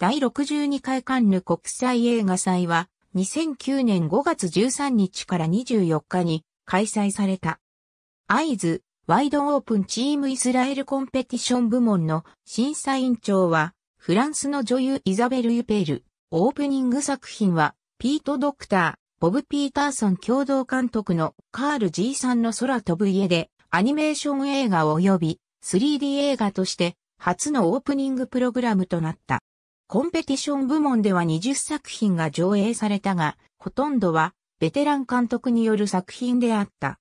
第62回カンヌ国際映画祭は2009年5月13日から24日に開催された。アイズ、ワイドオープンチームイスラエルコンペティション部門の審査委員長はフランスの女優イザベル・ユペール。オープニング作品はピート・ドクター、ボブ・ピーターソン共同監督のカールジーさんの空飛ぶ家でアニメーション映画及び 3D 映画として初のオープニングプログラムとなった。コンペティション部門では20作品が上映されたが、ほとんどはベテラン監督による作品であった。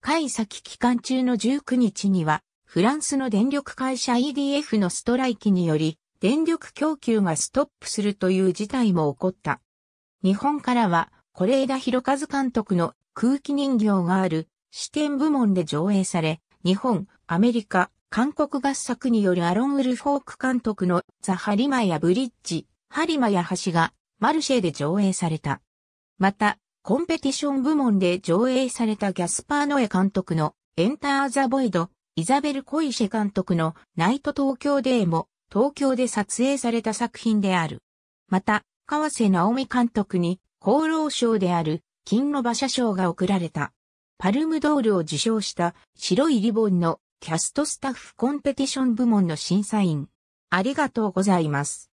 会先期間中の19日には、フランスの電力会社 EDF のストライキにより、電力供給がストップするという事態も起こった。日本からは、是枝裕和監督の空気人形がある、視点部門で上映され、日本、アメリカ、韓国合作によるアロン・ウルフォーク監督のザ・ハリマヤ・ブリッジ、ハリマヤ橋がマルシェで上映された。また、コンペティション部門で上映されたギャスパー・ノエ監督のエンター・ザ・ボイド、イザベル・コイシェ監督のナイト・東京デーも東京で撮影された作品である。また、河瀬直美監督に厚労省である金の馬車賞が贈られた。パルムドールを受賞した白いリボンのキャストスタッフコンペティション部門の審査員。ありがとうございます。